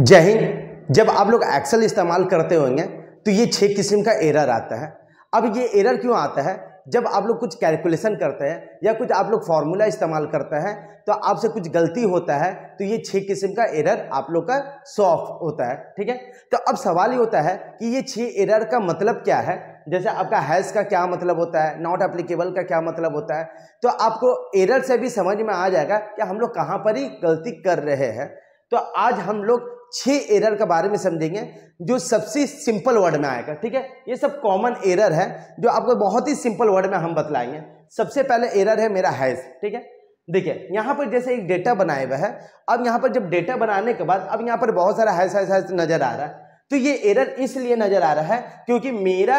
जय हिंद जब आप लोग एक्सेल इस्तेमाल करते होंगे तो ये छः किस्म का एरर आता है अब ये एरर क्यों आता है जब आप लोग कुछ कैलकुलेशन करते हैं या कुछ आप लोग फार्मूला इस्तेमाल करते हैं तो आपसे कुछ गलती होता है तो ये छः किस्म का एरर आप लोग का सॉफ्ट होता है ठीक है तो अब सवाल ये होता है कि ये छः एरर का मतलब क्या है जैसे आपका हैज़ का क्या मतलब होता है नॉट एप्लीकेबल का क्या मतलब होता है तो आपको एरर से भी समझ में आ जाएगा कि हम लोग कहाँ पर ही गलती कर रहे हैं तो आज हम लोग छह एरर के बारे में समझेंगे जो सबसे सिंपल वर्ड में आएगा ठीक है ये सब कॉमन एरर है जो आपको बहुत ही सिंपल वर्ड में हम बतलाएंगे सबसे पहले एरर है मेरा हैज ठीक है देखिए यहाँ पर जैसे एक डेटा बनाए हुआ है अब यहाँ पर जब डेटा बनाने के बाद अब यहाँ पर बहुत सारा हैज हैज हैज नज़र आ रहा है तो ये एरर इसलिए नज़र आ रहा है क्योंकि मेरा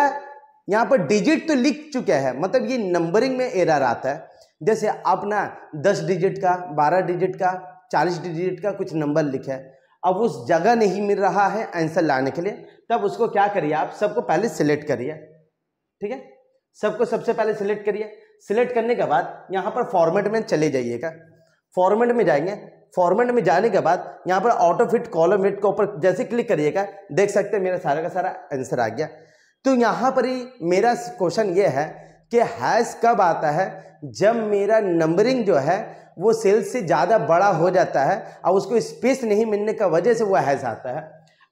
यहाँ पर डिजिट तो लिख चुके हैं मतलब ये नंबरिंग में एरर आता है जैसे आप ना दस डिजिट का बारह डिजिट का चालीस डिजिट का कुछ नंबर लिखे अब उस जगह नहीं मिल रहा है आंसर लाने के लिए तब उसको क्या करिए आप सबको पहले सिलेक्ट करिए ठीक है सबको सबसे पहले सिलेक्ट करिए सिलेक्ट करने के बाद यहाँ पर फॉर्मेट में चले जाइएगा फॉर्मेट में जाएंगे फॉर्मेट में जाने के बाद यहाँ पर ऑटो फिट कॉलम फिट के ऊपर जैसे क्लिक करिएगा देख सकते हैं मेरा सारा का सारा आंसर आ गया तो यहाँ पर ही मेरा क्वेश्चन ये है कि हैज कब आता है जब मेरा नंबरिंग जो है वो सेल्स से ज़्यादा बड़ा हो जाता है और उसको स्पेस नहीं मिलने का वजह से वो हैज आता है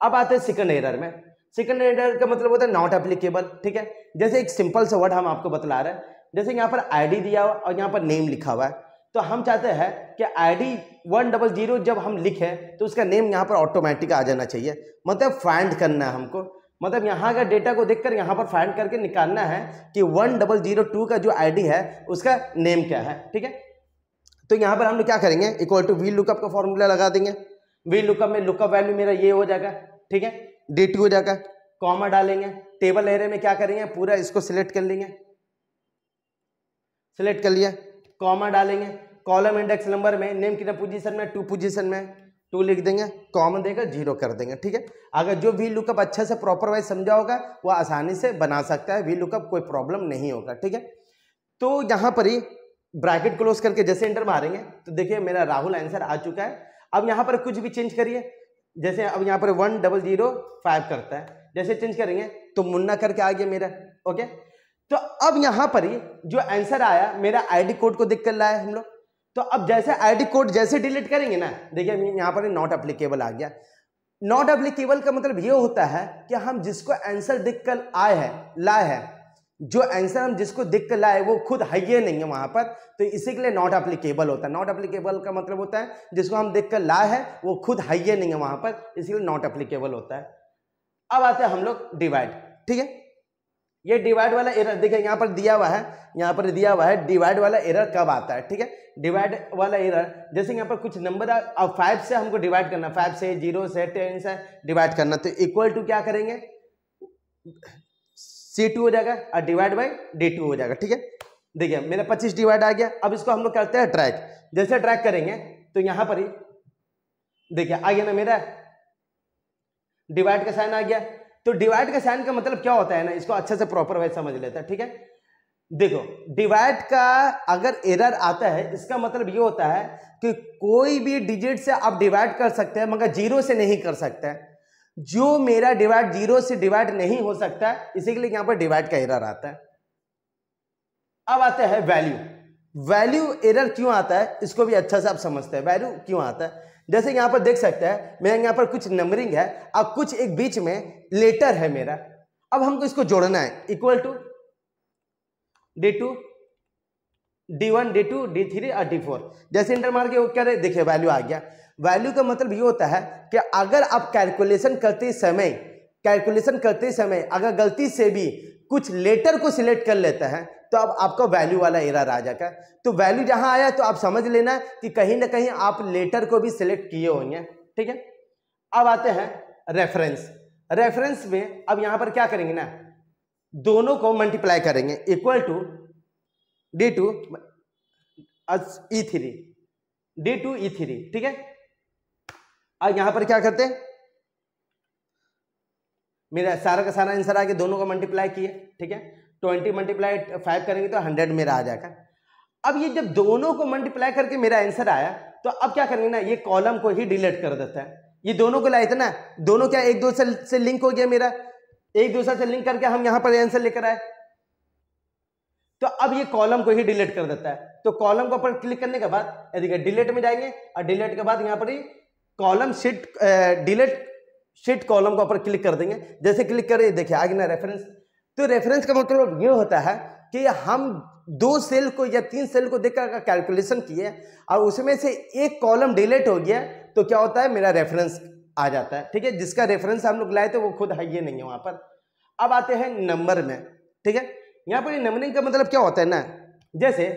अब आते हैं सेकंड एरर में सेकंड एरर का मतलब होता है नॉट एप्लीकेबल ठीक है जैसे एक सिंपल सा वर्ड हम आपको बतला रहे हैं जैसे यहाँ पर आईडी दिया हुआ और यहाँ पर नेम लिखा हुआ है तो हम चाहते हैं कि आईडी वन डबल जीरो जब हम लिखें तो उसका नेम यहाँ पर ऑटोमेटिक आ जाना चाहिए मतलब फाइंड करना है हमको मतलब यहाँ का डेटा को देखकर यहाँ पर फाइंड करके निकालना है कि वन डबल जीरो टू का जो आईडी है उसका नेम क्या है ठीक है तो यहाँ पर हम लोग क्या करेंगे इक्वल टू वी लुकअप का फॉर्मूला लगा देंगे वी लुकअप में लुकअप वैल्यू मेरा ये हो जाएगा ठीक है डी टू हो जाएगा कॉमा डालेंगे टेबल एरे में क्या करेंगे पूरा इसको सिलेक्ट कर लेंगे सिलेक्ट कर लिया कॉमा डालेंगे कॉलम इंडेक्स नंबर में नेम कितना पोजीशन में टू पोजीशन में टू लिख देंगे कॉमन देगा जीरो कर देंगे ठीक है अगर जो वी लुकअप अच्छे से प्रॉपर वाइज समझा होगा वह आसानी से बना सकता है वी लुकअप कोई प्रॉब्लम नहीं होगा ठीक है तो यहाँ पर ही ब्रैकेट क्लोज करके जैसे इंटर मारेंगे तो देखिए मेरा राहुल आंसर आ चुका है अब यहाँ पर कुछ भी चेंज करिए जैसे अब यहाँ पर वन डबल जीरो फाइव करता है जैसे चेंज करेंगे तो मुन्ना करके आ गया मेरा ओके तो अब यहाँ पर ही जो आंसर आया मेरा आईडी कोड को देख कर लाया हम लोग तो अब जैसे आईडी कोड जैसे डिलीट करेंगे ना देखिए यहाँ पर नॉट एप्लीकेबल आ गया नॉट एप्लीकेबल का मतलब ये होता है कि हम जिसको आंसर दिख कर आए हैं लाए हैं जो आंसर हम जिसको दिख कर लाए वो खुद है ये नहीं है वहाँ पर तो इसी के लिए नॉट एप्लीकेबल होता है नॉट एप्लीकेबल का मतलब होता है जिसको हम देख कर लाए हैं वो खुद है ये नहीं है वहाँ पर इसीलिए नॉट एप्लीकेबल होता है अब आते हैं हम लोग डिवाइड ठीक है ये डिवाइड वाला एरर देखिए यहाँ पर दिया हुआ है यहाँ पर दिया हुआ है डिवाइड वाला एरर कब आता है ठीक है डिवाइड वाला एरर जैसे यहाँ पर कुछ नंबर अब फाइव से हमको डिवाइड करना फाइव से जीरो से टेन से डिवाइड करना तो इक्वल टू क्या करेंगे सी टू हो जाएगा और डिवाइड बाई डी टू हो जाएगा ठीक है देखिए मेरा पच्चीस डिवाइड आ गया अब इसको हम लोग करते हैं ट्रैक जैसे ट्रैक करेंगे तो यहाँ पर ही देखिए आ गया ना मेरा डिवाइड का साइन आ गया तो डिवाइड का साइन का मतलब क्या होता है ना इसको अच्छे से प्रॉपर वाइज समझ लेता है ठीक है देखो डिवाइड का अगर एरर आता है इसका मतलब ये होता है कि कोई भी डिजिट से आप डिवाइड कर सकते हैं मगर जीरो से नहीं कर सकते जो मेरा डिवाइड जीरो से डिवाइड नहीं हो सकता इसी के लिए यहां पर डिवाइड का एरर आता है अब आते हैं वैल्यू वैल्यू एरर क्यों आता है इसको भी अच्छा से आप समझते हैं वैल्यू क्यों आता है जैसे यहाँ पर देख सकते हैं मेरा यहाँ पर कुछ नंबरिंग है और कुछ एक बीच में लेटर है मेरा अब हमको इसको जोड़ना है equal to D two D one D two D three और डी फोर जैसे इंटर मार के वो क्या देखिए वैल्यू आ गया वैल्यू का मतलब ये होता है कि अगर आप कैलकुलेशन करते समय कैलकुलेशन करते समय अगर गलती से भी कुछ लेटर को सिलेक्ट कर लेता है तो अब आपका वैल्यू वाला एरर आ जाता है तो वैल्यू जहां आया तो आप समझ लेना है कि कहीं ना कहीं आप लेटर को भी सिलेक्ट किए होंगे ठीक है अब आते हैं रेफरेंस रेफरेंस में अब यहां पर क्या करेंगे ना दोनों को मल्टीप्लाई करेंगे equal to D two E three D two E three ठीक है अब यहां पर क्या करते हैं मेरा सारा का सारा आंसर आ गया दोनों का मल्टीप्लाई किया ठीक है ट्वेंटी मल्टीप्लाई फाइव करेंगे तो हंड्रेड मेरा आ जाएगा अब ये जब दोनों को मल्टीप्लाई करके मेरा आंसर आया तो अब क्या करेंगे ना ये कॉलम को ही डिलीट कर देता है ये दोनों को लाए थे ना दोनों क्या एक दूसरे से लिंक हो गया मेरा एक दूसरे से लिंक करके हम यहां पर आंसर लेकर आए तो अब ये कॉलम को ही डिलीट कर देता है तो कॉलम को अपन क्लिक करने के बाद देखिए डिलीट में जाएंगे और डिलीट के बाद यहाँ पर ही column sheet delete sheet column के ऊपर क्लिक कर देंगे जैसे क्लिक करें देखिए आगे ना रेफरेंस तो रेफरेंस का मतलब ये होता है कि हम दो सेल को या तीन सेल को देखकर कैलकुलेशन किए और उसमें से एक कॉलम डिलीट हो गया तो क्या होता है मेरा रेफरेंस आ जाता है ठीक है जिसका रेफरेंस हम लोग लाए थे वो खुद है ये नहीं है वहाँ पर अब आते हैं नंबर में ठीक है यहाँ पर नंबरिंग का मतलब क्या होता है ना जैसे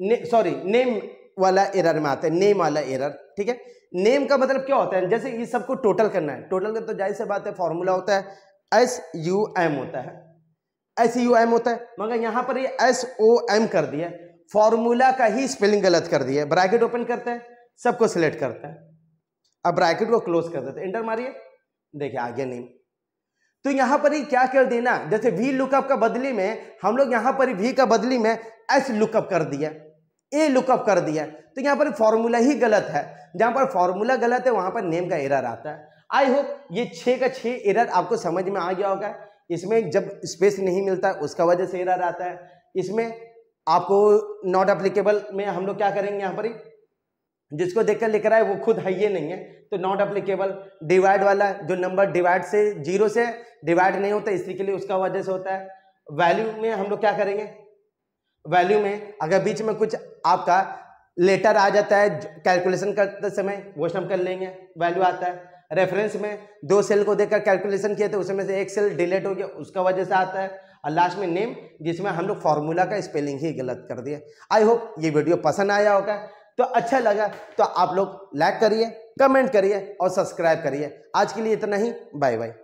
ने, सॉरी नेम वाला एरर में आता है नेम वाला एरर ठीक है नेम का मतलब क्या होता है जैसे ये सबको टोटल करना है टोटल का तो जाहिर से बात है फॉर्मूला होता है एस यू एम होता है एस यू एम होता है मगर यहाँ पर ये एस ओ एम कर दिया फॉर्मूला का ही स्पेलिंग गलत कर दिया ब्रैकेट ओपन करते हैं सबको सिलेक्ट करते हैं अब ब्रैकेट को क्लोज कर देते हैं एंटर मारिए देखिए आगे नेम तो यहां पर ही क्या कर देना जैसे वी लुकअप का बदली में हम लोग यहां पर वी का बदली में एस लुकअप कर दिया ए लुकअप कर दिया तो यहाँ पर फॉर्मूला ही गलत है जहाँ पर फॉर्मूला गलत है वहाँ पर नेम का एरर आता है आई होप ये छः का छः एरर आपको समझ में आ गया होगा इसमें जब स्पेस नहीं मिलता उसका वजह से एरर आता है इसमें आपको नॉट एप्लीकेबल में हम लोग क्या करेंगे यहाँ पर जिसको देखकर लेकर आए वो खुद है ये नहीं है तो नॉट एप्लीकेबल डिवाइड वाला जो नंबर डिवाइड से जीरो से डिवाइड नहीं होता इसी के लिए उसका वजह से होता है वैल्यू में हम लोग क्या करेंगे वैल्यू में अगर बीच में कुछ आपका लेटर आ जाता है कैलकुलेशन करते समय वो हम कर लेंगे वैल्यू आता है रेफरेंस में दो सेल को देखकर कैलकुलेशन किए थे उसमें से एक सेल डिलीट हो गया उसका वजह से आता है और लास्ट में नेम जिसमें हम लोग फार्मूला का स्पेलिंग ही गलत कर दिया आई होप ये वीडियो पसंद आया होगा तो अच्छा लगा तो आप लोग लाइक करिए कमेंट करिए और सब्सक्राइब करिए आज के लिए इतना ही बाय बाय